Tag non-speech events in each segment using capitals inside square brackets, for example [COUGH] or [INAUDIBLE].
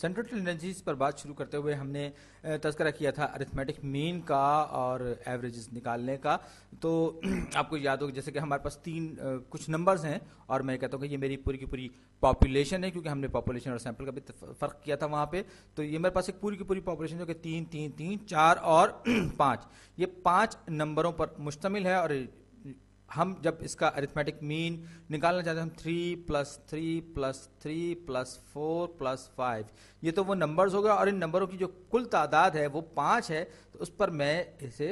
central tendencies पर बात शुरू करते हुए हमने तस्करा किया था अरिथमेटिक मीन का और एवरेजेस निकालने का तो [CLEARS THROAT] आपको याद हो जैसे कि हमारे पास तीन कुछ नंबर्स हैं और मैं कहता हूँ कि ये मेरी पूरी की पूरी पॉपुलेशन है क्योंकि हमने पॉपुलेशन और सैंपल का भी फ़र्क किया था वहाँ पे तो ये मेरे पास एक पूरी की पूरी पॉपुलेशन जो कि तीन तीन तीन चार और [CLEARS THROAT] पाँच ये पाँच नंबरों पर मुश्तमिल है और हम जब इसका अरिथमेटिक मीन निकालना चाहते हैं हम three plus three plus three plus four plus five ये तो वो नंबर्स हो गया और इन नंबरों की जो कुल तादाद है वो पाँच है तो उस पर मैं इसे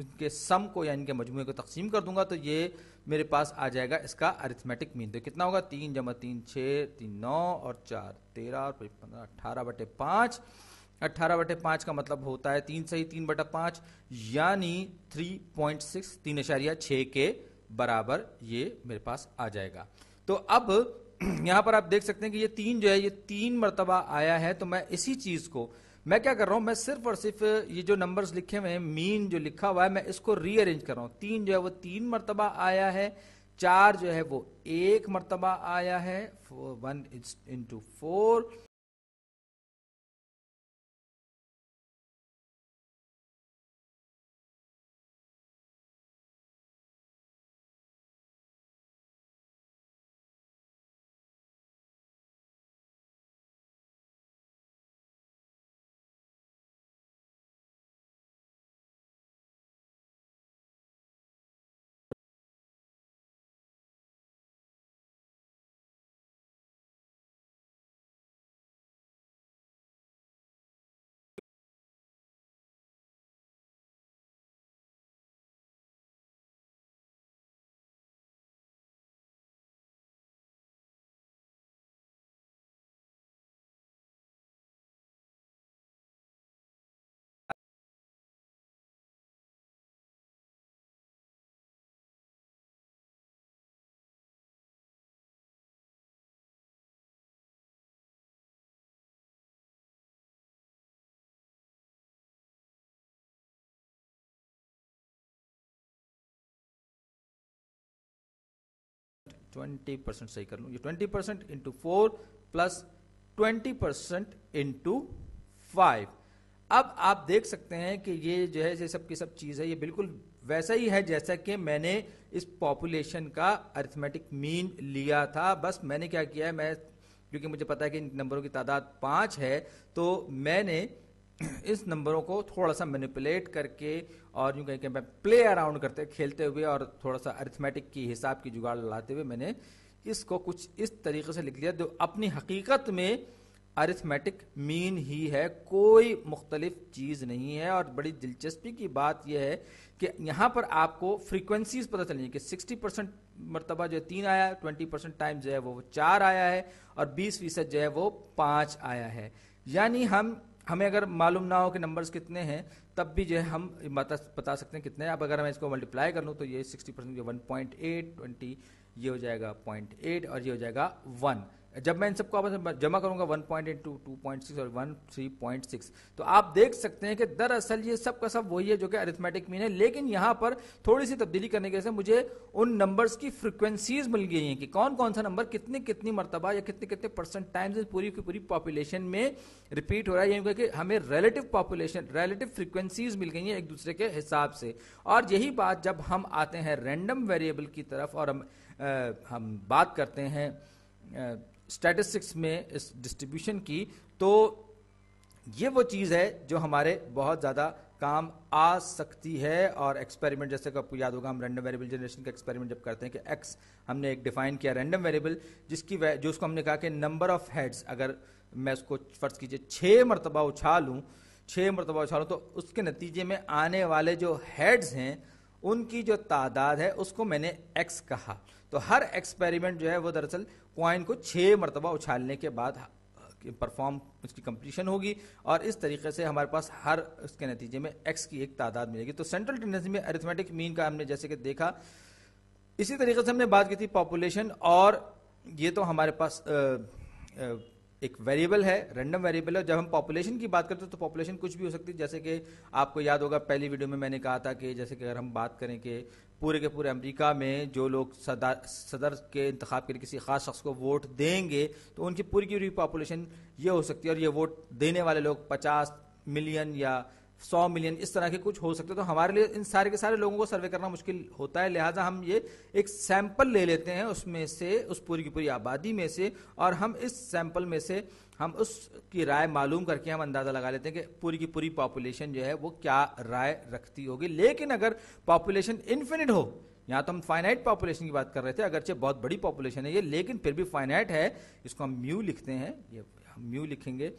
इनके सम को या इनके मजमू को तकसीम कर दूंगा तो ये मेरे पास आ जाएगा इसका अरिथमेटिक मीन तो कितना होगा तीन जमा तीन छः तीन नौ और चार तेरह और पंद्रह अट्ठारह बटे पाँच अट्ठारह बटे पाँच का मतलब होता है तीन से ही तीन बटा पाँच यानी थ्री पॉइंट सिक्स तीन अशारिया छः के बराबर ये मेरे पास आ जाएगा तो अब [CLEARS THROAT] यहां पर आप देख सकते हैं कि ये तीन जो है ये तीन मरतबा आया है तो मैं इसी चीज को मैं क्या कर रहा हूं मैं सिर्फ और सिर्फ ये जो नंबर्स लिखे हुए हैं मीन जो लिखा हुआ है मैं इसको रीअरेंज कर रहा हूं तीन जो है वो तीन मरतबा आया है चार जो है वो एक मरतबा आया है one into four twenty percent सही कर लूँ ये twenty percent into four plus twenty percent into five अब आप देख सकते हैं कि ये जो है ये सब की सब चीज़ है ये बिल्कुल वैसा ही है जैसा कि मैंने इस पॉपुलेशन का अर्थमेटिक मीन लिया था बस मैंने क्या किया है मैं क्योंकि मुझे पता है कि इन नंबरों की तादाद पांच है तो मैंने इस नंबरों को थोड़ा सा मैनिपुलेट करके और यूं कहें कि मैं प्ले अराउंड करते खेलते हुए और थोड़ा सा अरिथमेटिक की हिसाब की जुगाड़ लाते हुए मैंने इसको कुछ इस तरीके से लिख लिया जो अपनी हकीकत में अरिथमेटिक मीन ही है कोई मुख्तलिफ चीज़ नहीं है और बड़ी दिलचस्पी की बात यह है कि यहाँ पर आपको फ्रीक्वेंसीज पता चलेंगे कि 60 परसेंट मरतबा जो है तीन आया 20 परसेंट टाइम जो है वो चार आया है और 20 फीसद जो है वो पाँच आया है यानी हम हमें अगर मालूम ना हो कि नंबर्स कितने हैं तब भी जो है हम बता बता सकते हैं कितने अब अगर मैं इसको मल्टीप्लाई कर लूँ तो ये sixty percent one point eight twenty ये हो जाएगा पॉइंट एट और ये हो जाएगा वन जब मैं इन सबको आपस में जमा करूंगा one point eight two two point six और वन थ्री पॉइंट सिक्स तो आप देख सकते हैं कि दरअसल ये सब का सब वही है जो कि अरिथमेटिक मीन है लेकिन यहाँ पर थोड़ी सी तब्दीली करने की वजह से मुझे उन नंबर्स की फ्रिक्वेंसीज मिल गई हैं कि कौन कौन सा नंबर कितने कितनी मरतबा या कितने कितने परसेंट टाइम्स इस पूरी की पूरी पॉपुलेशन में रिपीट हो रहा है क्योंकि कि हमें रिलेटिव पॉपुलेशन रिलेटिव फ्रिक्वेंसीज मिल गई हैं एक दूसरे के हिसाब से और यही बात जब हम आते हैं रेंडम वेरिएबल की तरफ और हम आ, हम बात करते हैं स्टैटिस्टिक्स में इस डिस्ट्रीब्यूशन की तो ये वो चीज़ है जो हमारे बहुत ज़्यादा काम आ सकती है और एक्सपेरिमेंट जैसे कि आपको याद होगा हम रैंडम वेरिएबल जनरेशन का एक्सपेरिमेंट जब करते हैं कि एक्स हमने एक डिफाइन किया रैंडम वेरिएबल जिसकी वे, जो उसको हमने कहा कि नंबर ऑफ हेड्स अगर मैं उसको फर्ज कीजिए छः मरतबा उछालूँ छः मरतबा उछालूँ तो उसके नतीजे में आने वाले जो हेड्स हैं उनकी जो तादाद है उसको मैंने एक्स कहा तो हर एक्सपेरिमेंट जो है वो दरअसल क्वाइन को छः मरतबा उछालने के बाद परफॉर्म हाँ, उसकी कंप्लीशन होगी और इस तरीके से हमारे पास हर उसके नतीजे में एक्स की एक तादाद मिलेगी तो सेंट्रल टेंडेंसी में अरिथमेटिक मीन का हमने जैसे कि देखा इसी तरीके से हमने बात की थी पॉपुलेशन और ये तो हमारे पास आ, आ, एक वेरिएबल है रैंडम वेरिएबल है जब हम पॉपुलेशन की बात करते हैं तो पॉपुलेशन कुछ भी हो सकती है जैसे कि आपको याद होगा पहली वीडियो में मैंने कहा था कि जैसे कि अगर हम बात करें कि पूरे के पूरे अमेरिका में जो लोग सदर सदर के इंतखब करके किसी खास शख्स को वोट देंगे तो उनकी पूरी की पूरी पॉपुलेशन ये हो सकती है और ये वोट देने वाले लोग पचास मिलियन या सौ मिलियन इस तरह के कुछ हो सकते तो हमारे लिए इन सारे के सारे लोगों को सर्वे करना मुश्किल होता है लिहाजा हम ये एक सैंपल ले लेते हैं उसमें से उस पूरी की पूरी आबादी में से और हम इस सैंपल में से हम उसकी राय मालूम करके हम अंदाज़ा लगा लेते हैं कि पूरी की पूरी पॉपुलेशन जो है वो क्या राय रखती होगी लेकिन अगर पॉपुलेशन इन्फिनिट हो यहाँ तो हम फाइनाइट पॉपुलेशन की बात कर रहे थे अगरचे बहुत बड़ी पॉपुलेशन है ये लेकिन फिर भी फाइनाइट है इसको हम म्यू लिखते हैं ये हम म्यू लिखेंगे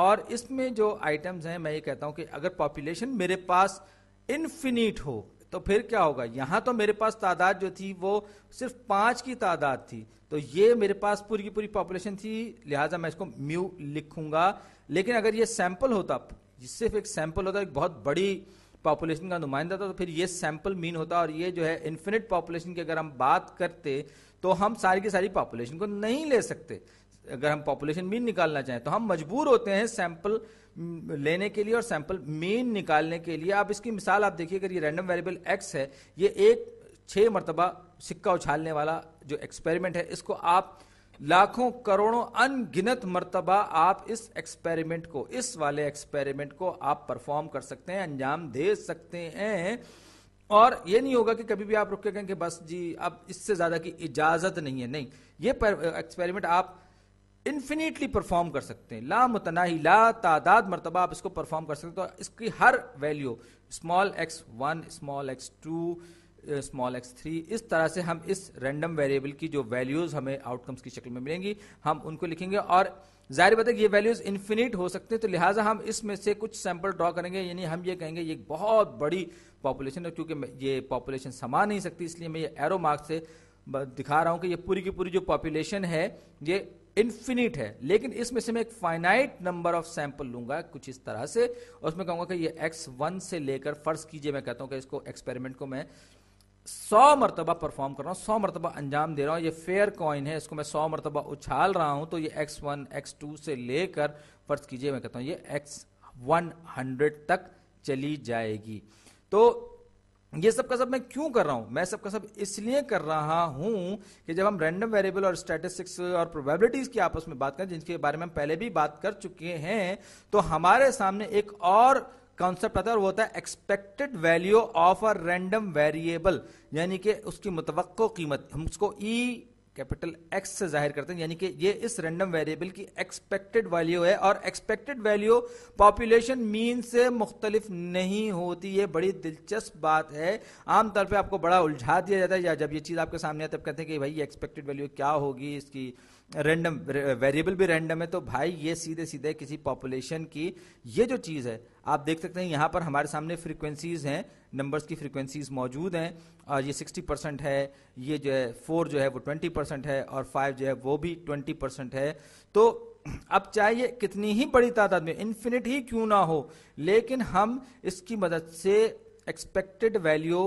और इसमें जो आइटम्स हैं मैं ये कहता हूं कि अगर पॉपुलेशन मेरे पास इनफिनिट हो तो फिर क्या होगा यहां तो मेरे पास तादाद जो थी वो सिर्फ पांच की तादाद थी तो ये मेरे पास पूरी की पूरी पॉपुलेशन थी लिहाजा मैं इसको म्यू लिखूंगा लेकिन अगर ये सैंपल होता सिर्फ एक सैंपल होता एक बहुत बड़ी पॉपुलेशन का नुमाइंदा था तो फिर ये सैंपल मीन होता और ये जो है इन्फिनिट पॉपुलेशन की अगर हम बात करते तो हम सारी की सारी पॉपुलेशन को नहीं ले सकते अगर हम पॉपुलेशन मीन निकालना चाहें तो हम मजबूर होते हैं सैंपल mm, लेने के लिए और सैंपल मीन निकालने के लिए आप इसकी मिसाल आप देखिए अगर ये रैंडम वेरिएबल एक्स है ये एक छः मरतबा सिक्का उछालने वाला जो एक्सपेरिमेंट है इसको आप लाखों करोड़ों अनगिनत मरतबा आप इस एक्सपेरिमेंट को इस वाले एक्सपेरिमेंट को आप परफॉर्म कर सकते हैं अंजाम दे सकते हैं और ये नहीं होगा कि कभी भी आप रुक के कहें कि बस जी अब इससे ज़्यादा की इजाज़त नहीं है नहीं ये एक्सपेरिमेंट आप इन्फिनिटली परफॉर्म कर सकते हैं ला मुतनाही ला तादाद मरतबा आप इसको परफॉर्म कर सकते हो तो इसकी हर value small x one small x two small x three इस तरह से हम इस रैंडम वेरिएबल की जो वैल्यूज़ हमें आउटकम्स की शक्ल में मिलेंगी हम उनको लिखेंगे और जाहिर बात है ये वैल्यूज़ इन्फिनिट हो सकते हैं तो लिहाजा हम इसमें से कुछ सैंपल ड्रॉ करेंगे यानी हम ये कहेंगे ये बहुत बड़ी पॉपुलेशन है क्योंकि ये पॉपुलेशन समा नहीं सकती इसलिए मैं ये एरो मार्क से दिखा रहा हूँ कि ये पूरी की पूरी जो पॉपुलेशन है ये इन्फिनिट है लेकिन इसमें से मैं एक फाइनाइट नंबर ऑफ सैंपल लूंगा कुछ इस तरह से और उसमें कहूंगा कि ये एक्स वन से लेकर फर्ज कीजिए मैं कहता हूं कि इसको एक्सपेरिमेंट को मैं सौ मरतबा परफॉर्म कर रहा हूं सौ मरतबा अंजाम दे रहा हूं ये फेयर कॉइन है इसको मैं सौ मरतबा उछाल रहा हूं तो ये एक्स वन एक्स टू से लेकर फर्ज कीजिए मैं कहता हूं ये एक्स वन हंड्रेड तक चली जाएगी तो ये सब का सब मैं क्यों कर रहा हूं मैं सब का सब इसलिए कर रहा हूं कि जब हम रैंडम वेरिएबल और स्टैटिस्टिक्स और प्रोबेबिलिटीज की आपस में बात करें जिनके बारे में हम पहले भी बात कर चुके हैं तो हमारे सामने एक और कॉन्सेप्ट आता है और वो होता है expected value of a random variable यानी कि उसकी मुतवक्को कीमत हम उसको ई e कैपिटल एक्स से जाहिर करते हैं यानी कि ये इस रैंडम वेरिएबल की एक्सपेक्टेड वैल्यू है और एक्सपेक्टेड वैल्यू पॉपुलेशन मीन से मुख्तलिफ नहीं होती ये बड़ी दिलचस्प बात है आमतौर पे आपको बड़ा उलझा दिया जाता है या जब ये चीज़ आपके सामने आती है तब कहते हैं कि भाई ये एक्सपेक्टेड वैल्यू क्या होगी इसकी रैंडम वेरिएबल भी रैंडम है तो भाई ये सीधे सीधे किसी पॉपुलेशन की ये जो चीज़ है आप देख सकते हैं यहाँ पर हमारे सामने फ्रीक्वेंसीज़ हैं नंबर्स की फ्रीक्वेंसीज़ मौजूद हैं और ये 60 परसेंट है ये जो है फोर जो है वो 20 परसेंट है और फाइव जो है वो भी 20 परसेंट है तो अब चाहे कितनी ही बड़ी तादाद में इन्फिनिट ही क्यों ना हो लेकिन हम इसकी मदद से एक्सपेक्टेड वैल्यू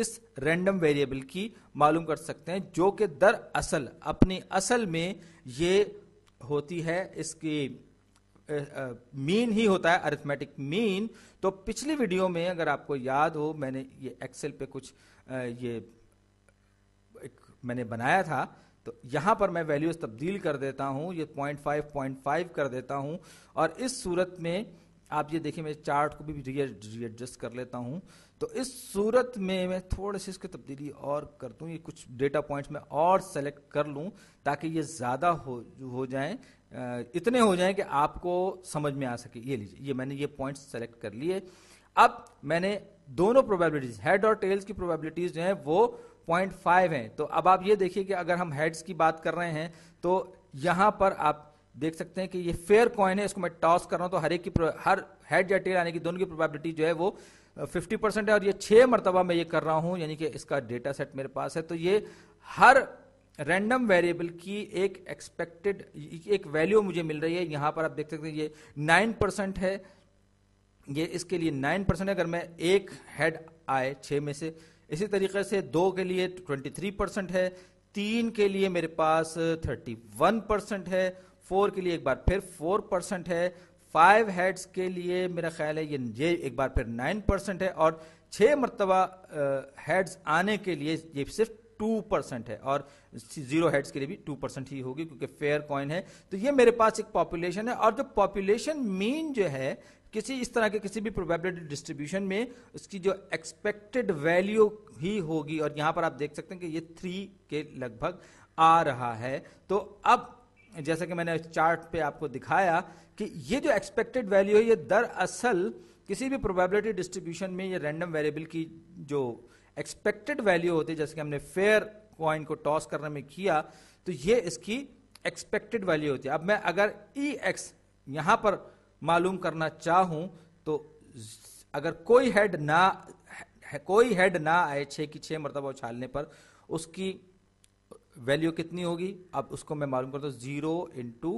इस रैंडम वेरिएबल की मालूम कर सकते हैं जो कि दर असल अपनी असल में ये होती है इसकी मीन ही होता है अरिथमेटिक मीन तो पिछली वीडियो में अगर आपको याद हो मैंने ये एक्सेल पे कुछ ये एक मैंने बनाया था तो यहां पर मैं वैल्यूज तब्दील कर देता हूं ये पॉइंट फाइव पॉइंट फाइव कर देता हूं और इस सूरत में आप ये देखिए मैं चार्ट को भी रीएडजस्ट कर लेता हूँ तो इस सूरत में मैं थोड़े से इसकी तब्दीली और कर दूं ये कुछ डेटा पॉइंट्स में और सेलेक्ट कर लूं ताकि ये ज़्यादा हो हो जाए इतने हो जाएं कि आपको समझ में आ सके ये लीजिए ये मैंने ये पॉइंट सेलेक्ट कर लिए अब मैंने दोनों प्रोबेबिलिटीज हेड और टेल्स की प्रोबेबिलिटीज जो है वो पॉइंट फाइव है तो अब आप ये देखिए कि अगर हम हेड्स की बात कर रहे हैं तो यहां पर आप देख सकते हैं कि ये फेयर कॉइन है इसको मैं टॉस कर रहा हूं तो हर एक की हर हेड या टेल आने की दोनों की प्रोबेबिलिटी जो है वो 50 परसेंट है और ये छह मरतबा मैं ये कर रहा हूं यानी कि इसका डेटा सेट मेरे पास है तो ये हर रैंडम वेरिएबल की एक एक्सपेक्टेड एक वैल्यू मुझे मिल रही है यहां पर आप देख सकते हैं ये नाइन परसेंट है ये इसके लिए नाइन परसेंट अगर मैं एक हेड आए छ में से इसी तरीके से दो के लिए ट्वेंटी थ्री परसेंट है तीन के लिए मेरे पास थर्टी वन परसेंट है फोर के लिए एक बार फिर फोर परसेंट है फाइव हेड्स के लिए मेरा ख्याल है ये ये एक बार फिर नाइन परसेंट है और छह मरतबा हेड्स आने के लिए ये सिर्फ टू परसेंट है और जीरो हेड्स के लिए भी टू परसेंट ही होगी क्योंकि फेयर कॉइन है तो ये मेरे पास एक पॉपुलेशन है और जो पॉपुलेशन मीन जो है किसी इस तरह के किसी भी प्रोबेबिलिटी डिस्ट्रीब्यूशन में उसकी जो एक्सपेक्टेड वैल्यू ही होगी और यहाँ पर आप देख सकते हैं कि ये थ्री के लगभग आ रहा है तो अब जैसा कि मैंने चार्ट पे आपको दिखाया कि ये जो एक्सपेक्टेड वैल्यू है ये दरअसल किसी भी प्रोबेबिलिटी डिस्ट्रीब्यूशन में ये रैंडम वेरिएबल की जो एक्सपेक्टेड वैल्यू होती है जैसे कि हमने फेयर कॉइन को टॉस करने में किया तो ये इसकी एक्सपेक्टेड वैल्यू होती है अब मैं अगर ई e एक्स यहां पर मालूम करना चाहूं तो अगर कोई हेड ना कोई हेड ना आए छः की छः मरतबा उछालने पर उसकी वैल्यू कितनी होगी अब उसको मैं मालूम करता हूँ जीरो इंटू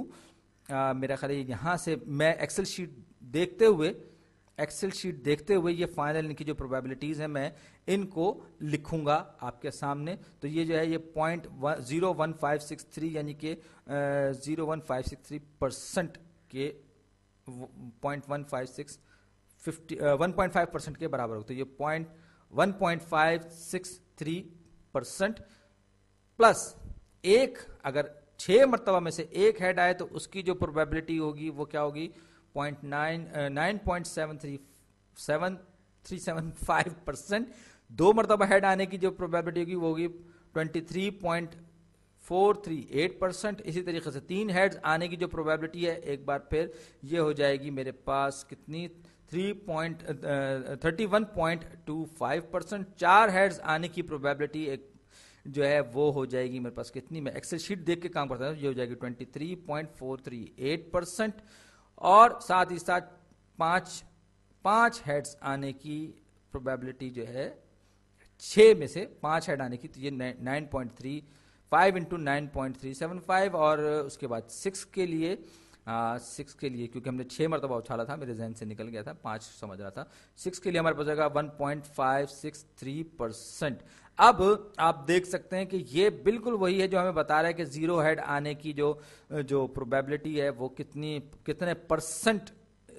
मेरा ख्याल यहाँ से मैं एक्सेल शीट देखते हुए एक्सेल शीट देखते हुए ये फाइनल इनकी जो प्रोबेबिलिटीज है मैं इनको लिखूंगा आपके सामने तो ये जो है ये point zero one five six three यानी कि zero one five six three percent के point one five six fifty one point five percent के बराबर होते तो ये point one point five six three percent plus एक अगर छह मरतबा में से एक हेड आए तो उसकी जो प्रोबेबिलिटी होगी वो क्या होगी point nine nine point seven three seven three seven five percent दो मरतबा हेड आने की जो प्रोबेबिलिटी होगी वो होगी twenty three point four three eight percent इसी तरीके से तीन हेड्स आने की जो प्रोबेबिलिटी है एक बार फिर ये हो जाएगी मेरे पास कितनी three point thirty one point two five percent चार हेड्स आने की प्रोबेबिलिटी एक जो है वो हो जाएगी मेरे पास कितनी मैं एक्सेल शीट देख के काम करता हूँ ये हो जाएगी twenty three point four three eight percent और साथ ही साथ पांच पांच हेड्स आने की प्रोबेबिलिटी जो है छः में से पांच हेड आने की तो ये nine point three five into nine point three seven five और उसके बाद सिक्स के लिए सिक्स के लिए क्योंकि हमने छः मरतबा उछाला था मेरे जहन से निकल गया था पाँच समझ रहा था सिक्स के लिए हमारे पास जाएगा one point five six three percent अब आप देख सकते हैं कि ये बिल्कुल वही है जो हमें बता रहा है कि जीरो हेड आने की जो जो प्रोबेबिलिटी है वो कितनी कितने परसेंट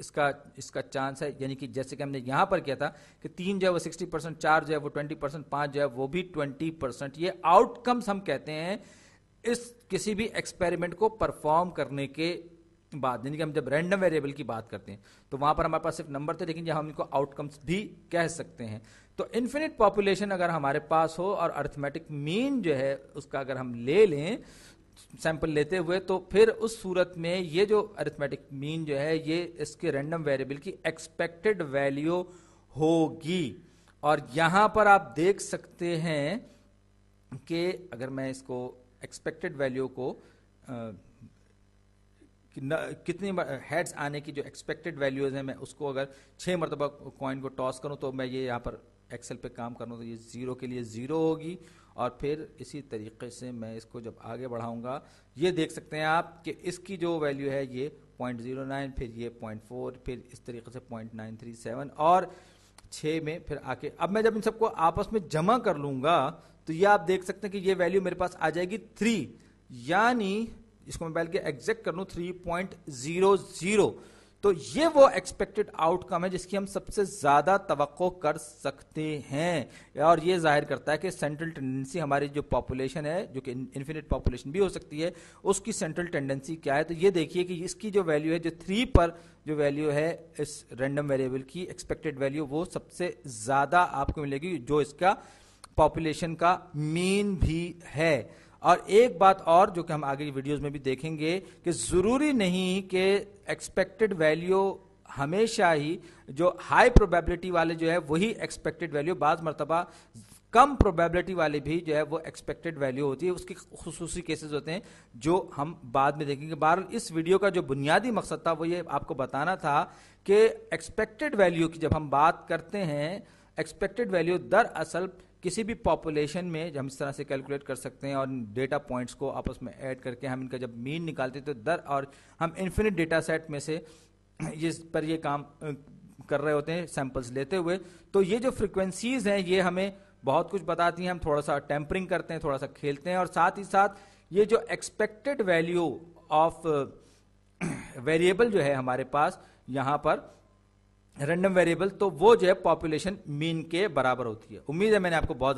इसका इसका चांस है यानी कि जैसे कि हमने यहां पर किया था कि तीन जो है वो सिक्सटी परसेंट चार जो है वो ट्वेंटी परसेंट पांच जो है वो भी ट्वेंटी परसेंट ये आउटकम्स हम कहते हैं इस किसी भी एक्सपेरिमेंट को परफॉर्म करने के बात यानी कि हम जब रैंडम वेरिएबल की बात करते हैं तो वहां पर हमारे पास सिर्फ नंबर थे लेकिन हम इनको आउटकम्स भी कह सकते हैं तो इन्फिनिट पॉपुलेशन अगर हमारे पास हो और अर्थमेटिक मीन जो है उसका अगर हम ले लें सैंपल लेते हुए तो फिर उस सूरत में ये जो अर्थमेटिक मीन जो है ये इसके रैंडम वेरिएबल की एक्सपेक्टेड वैल्यू होगी और यहां पर आप देख सकते हैं कि अगर मैं इसको एक्सपेक्टेड वैल्यू को कि न, कितनी हेड्स आने की जो एक्सपेक्टेड वैल्यूज हैं मैं उसको अगर छः मरतबा कॉइन को टॉस करूँ तो मैं ये यहाँ पर एक्सेल पे काम करूँ तो ये ज़ीरो के लिए ज़ीरो होगी और फिर इसी तरीके से मैं इसको जब आगे बढ़ाऊँगा ये देख सकते हैं आप कि इसकी जो वैल्यू है ये पॉइंट ज़ीरो नाइन फिर ये पॉइंट फोर फिर इस तरीके से पॉइंट नाइन थ्री सेवन और छः में फिर आके अब मैं जब इन सबको आपस में जमा कर लूँगा तो ये आप देख सकते हैं कि ये वैल्यू मेरे पास आ जाएगी थ्री यानी इसको मैं बैल के एग्जैक्ट कर लू थ्री पॉइंट जीरो जीरो तो ये वो एक्सपेक्टेड आउटकम है जिसकी हम सबसे ज़्यादा तो कर सकते हैं और ये जाहिर करता है कि सेंट्रल टेंडेंसी हमारी जो पॉपुलेशन है जो कि इन्फिनिट पॉपुलेशन भी हो सकती है उसकी सेंट्रल टेंडेंसी क्या है तो ये देखिए कि इसकी जो वैल्यू है जो थ्री पर जो वैल्यू है इस रेंडम वेरिएबल की एक्सपेक्टेड वैल्यू वो सबसे ज़्यादा आपको मिलेगी जो इसका पॉपुलेशन का मीन भी है और एक बात और जो कि हम आगे वीडियोस में भी देखेंगे कि ज़रूरी नहीं कि एक्सपेक्टेड वैल्यू हमेशा ही जो हाई प्रोबेबिलिटी वाले जो है वही एक्सपेक्टेड वैल्यू बाद मरतबा कम प्रोबेबिलिटी वाले भी जो है वो एक्सपेक्टेड वैल्यू होती है उसके खसूसी केसेस होते हैं जो हम बाद में देखेंगे बहर इस वीडियो का जो बुनियादी मकसद था वो ये आपको बताना था कि एक्सपेक्टेड वैल्यू की जब हम बात करते हैं एक्सपेक्टेड वैल्यू दरअसल किसी भी पॉपुलेशन में हम इस तरह से कैलकुलेट कर सकते हैं और डेटा पॉइंट्स को आपस में ऐड करके हम इनका जब मीन निकालते तो दर और हम इन्फिनिट डेटा सेट में से जिस पर ये काम कर रहे होते हैं सैंपल्स लेते हुए तो ये जो फ्रिक्वेंसीज हैं ये हमें बहुत कुछ बताती हैं हम थोड़ा सा टेम्परिंग करते हैं थोड़ा सा खेलते हैं और साथ ही साथ ये जो एक्सपेक्टेड वैल्यू ऑफ वेरिएबल जो है हमारे पास यहाँ पर रैंडम वेरिएबल तो वो जो है पॉपुलेशन मीन के बराबर होती है उम्मीद है मैंने आपको बहुत